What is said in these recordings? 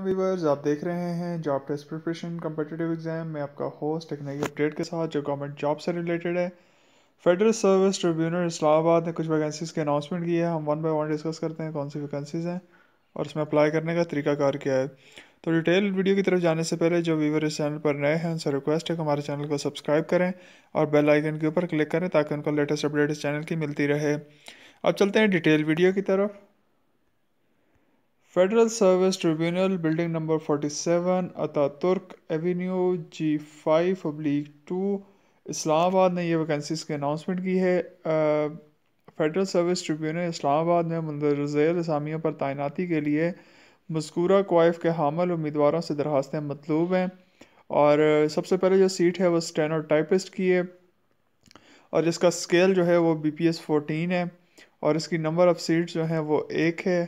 viewers आप देख रहे हैं job test preparation competitive exam में आपका होस्ट एक नई अपडेट के साथ जो गवर्नमेंट जॉब से रिलेटेड है फेडरल सर्विस ट्रिब्यूनल इस्लामाबाद ने कुछ वैकेंसीज़ के अनाउंसमेंट की है हम वन बाय वन डिस्कस करते हैं कौन सी वैकेंसीज़ हैं और उसमें अप्लाई करने का तरीकाकार क्या है तो डिटेल वीडियो की तरफ जाने से पहले जो व्यूवर इस चैनल पर नए हैं उनसे रिक्वेस्ट है कि हमारे चैनल को सब्सक्राइब करें और बेल आइकन के ऊपर क्लिक करें ताकि उनको लेटेस्ट अपडेट इस चैनल की मिलती रहे अब चलते हैं डिटेल वीडियो की तरफ federal service tribunal building number 47 Turk avenue G five public two Islamabad ने यह वैकेंसीज की अनाउंसमेंट की है फेडरल सर्विस ट्रिब्यूनल इस्लामाबाद में मंदरजेल असामियों पर तैनाती के लिए मस्कूरा क्वाइफ के हामल उम्मीदवारों से दरखास्तें मतलूब हैं और सबसे पहले जो सीट है वो स्टेनो टाइपिस्ट की है और इसका स्केल जो है वो बी पी एस फोर्टीन है और इसकी नंबर ऑफ़ सीट जो है वो एक है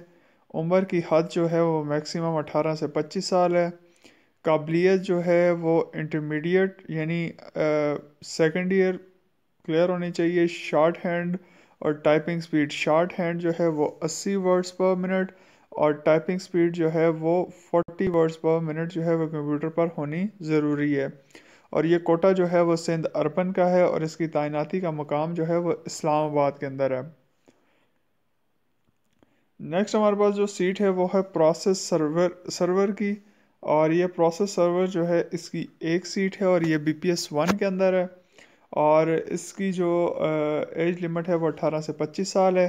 उम्र की हद जो है वो मैक्सिमम 18 से 25 साल है काबिलियत जो है वो इंटरमीडिएट यानी सेकेंड ईयर क्लियर होनी चाहिए शार्ट हैंड और टाइपिंग स्पीड शार्ट हैंड जो है वो 80 वर्ड्स पर मिनट और टाइपिंग स्पीड जो है वो 40 वर्ड्स पर मिनट जो है वो कंप्यूटर पर होनी ज़रूरी है और ये कोटा जो है वो सिंध अर्बन का है और इसकी तैनाती का मकाम जो है वो इस्लामाबाद के अंदर है नेक्स्ट हमारे पास जो सीट है वो है प्रोसेस सर्वर सर्वर की और ये प्रोसेस सर्वर जो है इसकी एक सीट है और ये बी पी एस वन के अंदर है और इसकी जो एज लिमिट है वो अट्ठारह से पच्चीस साल है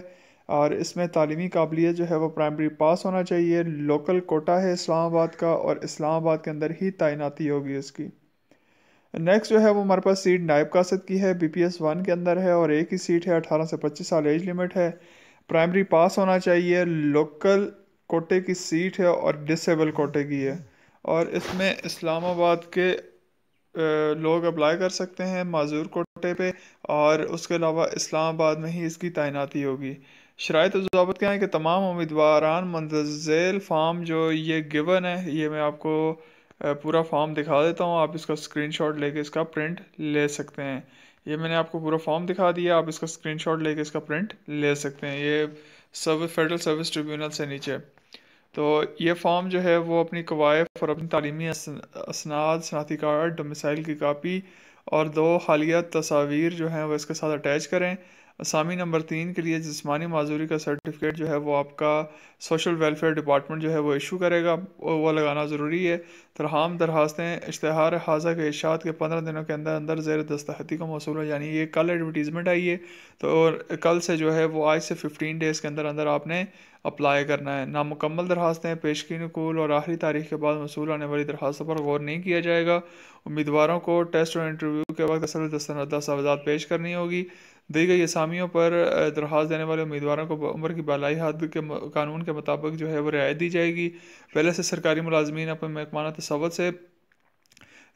और इसमें तालीमी काबिलियत जो है वो प्राइमरी पास होना चाहिए लोकल कोटा है इस्लामाबाद का और इस्लामाबाद के अंदर ही तैनाती होगी इसकी नेक्स्ट जो है वो हमारे पास सीट नायब कासद की है बी पी एस वन के अंदर है और एक ही सीट है अठारह से पच्चीस साल एज लिमिट है प्राइमरी पास होना चाहिए लोकल कोटे की सीट है और डिसेबल कोटे की है और इसमें इस्लामाबाद के लोग अप्लाई कर सकते हैं माजूर कोटे पे और उसके अलावा इस्लामाबाद में ही इसकी तैनाती होगी शराय जवाबत क्या है कि तमाम उम्मीदवार मंजिल फार्म जो ये गिवन है ये मैं आपको पूरा फॉर्म दिखा देता हूँ आप इसका स्क्रीनशॉट लेके इसका प्रिंट ले सकते हैं ये मैंने आपको पूरा फॉर्म दिखा दिया आप इसका स्क्रीनशॉट लेके इसका प्रिंट ले सकते हैं ये सर्विस फेडरल सर्विस ट्रिब्यूनल से नीचे तो ये फॉर्म जो है वो अपनी कवायफ और अपनी तलीमी असनाद शनाती कार्ड डोमिसाइल की कापी और दो हालिया तस्वीर जो हैं वो इसके साथ अटैच करें असामी नंबर तीन के लिए जिसमानी माजूरी का सर्टिफिकेट जो है वो आपका सोशल वेलफेयर डिपार्टमेंट जो है वो इशू करेगा वो लगाना ज़रूरी है तरहम दरखास्तें इश्तहार हाजा के इशात के पंद्रह दिनों के अंदर अंदर जेर दस्तहती का मौसू है यानी ये कल एडवर्टीज़मेंट आई है तो और कल से जो है वो आज से फिफ्टीन डेज़ के अंदर अंदर आपने अप्लाई करना है नामुकम्मल दरखास्तें पेशगी नकूल और आखिरी तारीख के बाद मसूल आने वाली दरखास्तों पर गौर नहीं किया जाएगा उम्मीदवारों को टेस्ट और इंटरव्यू के वक्त असल दस्तावेजा पेश करनी होगी दी गई असामियों पर दरख्वास्त देने वाले उम्मीदवारों को उम्र की बालाई हद के कानून के मुताबिक जो है वो रियायत दी जाएगी पहले से सरकारी मुलाजमीन अपने महकमाना तसवत से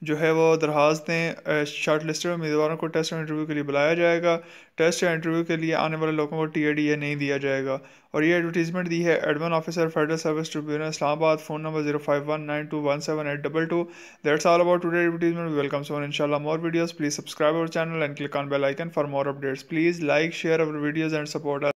जो है वो दरखास्तें शार्ट में उम्मीदवारों को टेस्ट और इंटरव्यू के लिए बुलाया जाएगा टेस्ट या इंटरव्यू के लिए आने वाले लोगों को टी ए डी ए नहीं दिया जाएगा और ये एडवर्टीजमेंट दी है admin officer federal service tribunal Islamabad phone number zero five one nine two one seven eight double two that's all about today advertisement welcome soon इनशाला more videos please subscribe our channel and click on bell icon for more updates please like share our videos and support